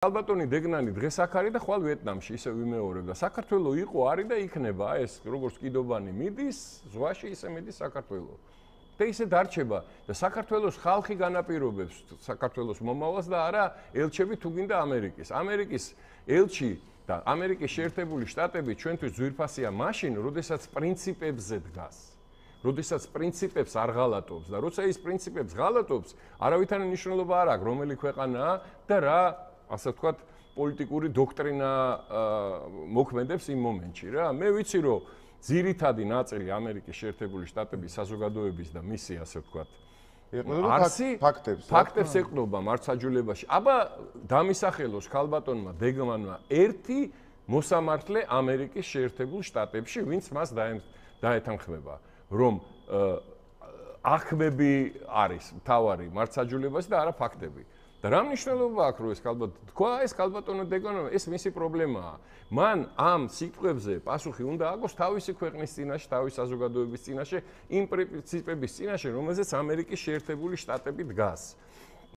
ალბატონი დეგნანი დღეს აქ არის და ხვალ ვიეტნამში ისე ვიმეორებ და საქართველოს იყო არის და იქნება ეს როგორც კიდობანი მიდის ზვაში ისე მიდის საქართველოს და ისე დარჩება და საქართველოს ხალხი განაპირობებს საქართველოს მომავალს და არა ელჩები თუ გინდა ამერიკის ამერიკის ელჩი და ამერიკის შეერთებული შტატები ჩვენთვის ძვირფასია მაშინ როდესაც პრინციპებზე დგას როდესაც პრინციპებს არ ღალატობს და როცა ის პრინციპებს ღალატობს არავითარი ნიშნულობა არ აქვს რომელი ქვეყანაა და რა ასე ვთქვათ, პოლიტიკური დოქტრინა მოქმედებს იმ მომენტში რა. მე ვიცი, რომ ძირითადი ნაწილი ამერიკის შეერთებული შტატების საზოგადოების და მისი ასე ვთქვათ არსი ფაქტებს ფაქტებს ეკნობა მარცხაჯულებაში. აბა დამისახელოს ხალბატონმა დეგმანმა ერთი მოსამართლე ამერიკის შეერთებულ შტატებში, ვინც მას დაეთანხმება, რომ აქმები არის მთავარი მარცხაჯულებაში და არა ფაქტები. და რა მნიშვნელობა აქვს რომ ეს ალბათ თქვა ეს ალბათონო დეკონო ეს მისი პრობლემაა მან ამ სიტყვებზე პასუხი უნდა აგოს თავისი ქვეყნის წინაშე თავის საზოგადოების წინაშე იმ პრინციპების წინაშე რომელზეც ამერიკის შეერთებული შტატები დგას